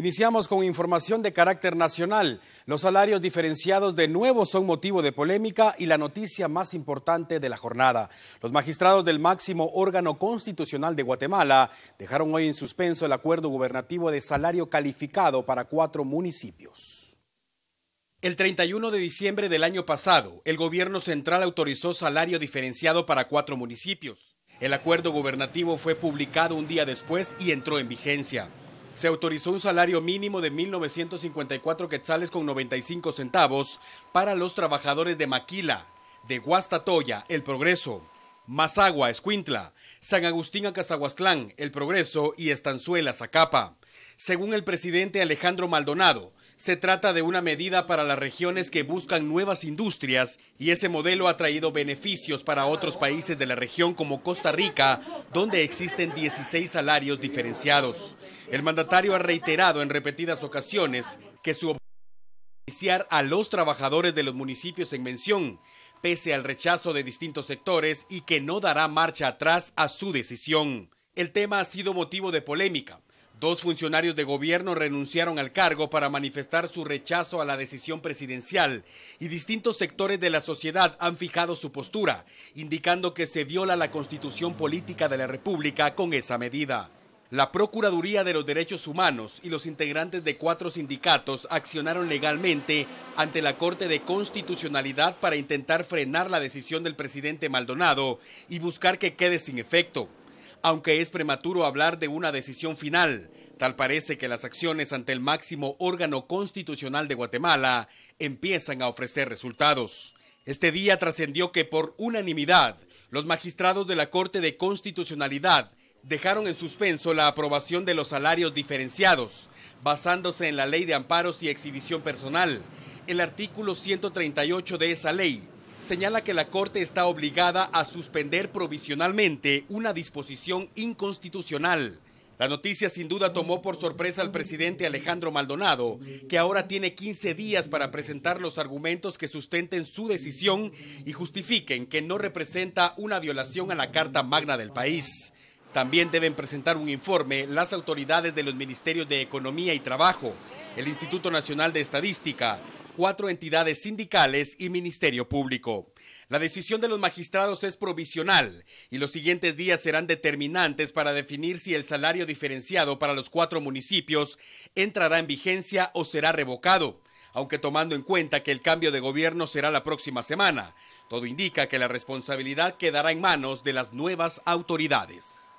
Iniciamos con información de carácter nacional. Los salarios diferenciados de nuevo son motivo de polémica y la noticia más importante de la jornada. Los magistrados del máximo órgano constitucional de Guatemala dejaron hoy en suspenso el acuerdo gubernativo de salario calificado para cuatro municipios. El 31 de diciembre del año pasado, el gobierno central autorizó salario diferenciado para cuatro municipios. El acuerdo gubernativo fue publicado un día después y entró en vigencia se autorizó un salario mínimo de 1.954 quetzales con 95 centavos para los trabajadores de Maquila, de Toya, El Progreso, Mazagua, Escuintla, San Agustín Acazahuastlán, El Progreso y Estanzuela, Zacapa. Según el presidente Alejandro Maldonado, se trata de una medida para las regiones que buscan nuevas industrias y ese modelo ha traído beneficios para otros países de la región como Costa Rica, donde existen 16 salarios diferenciados. El mandatario ha reiterado en repetidas ocasiones que su objetivo es beneficiar a los trabajadores de los municipios en mención, pese al rechazo de distintos sectores y que no dará marcha atrás a su decisión. El tema ha sido motivo de polémica, Dos funcionarios de gobierno renunciaron al cargo para manifestar su rechazo a la decisión presidencial y distintos sectores de la sociedad han fijado su postura, indicando que se viola la constitución política de la República con esa medida. La Procuraduría de los Derechos Humanos y los integrantes de cuatro sindicatos accionaron legalmente ante la Corte de Constitucionalidad para intentar frenar la decisión del presidente Maldonado y buscar que quede sin efecto aunque es prematuro hablar de una decisión final. Tal parece que las acciones ante el máximo órgano constitucional de Guatemala empiezan a ofrecer resultados. Este día trascendió que por unanimidad los magistrados de la Corte de Constitucionalidad dejaron en suspenso la aprobación de los salarios diferenciados, basándose en la Ley de Amparos y Exhibición Personal, el artículo 138 de esa ley señala que la Corte está obligada a suspender provisionalmente una disposición inconstitucional. La noticia sin duda tomó por sorpresa al presidente Alejandro Maldonado, que ahora tiene 15 días para presentar los argumentos que sustenten su decisión y justifiquen que no representa una violación a la Carta Magna del país. También deben presentar un informe las autoridades de los Ministerios de Economía y Trabajo, el Instituto Nacional de Estadística, cuatro entidades sindicales y Ministerio Público. La decisión de los magistrados es provisional y los siguientes días serán determinantes para definir si el salario diferenciado para los cuatro municipios entrará en vigencia o será revocado, aunque tomando en cuenta que el cambio de gobierno será la próxima semana. Todo indica que la responsabilidad quedará en manos de las nuevas autoridades.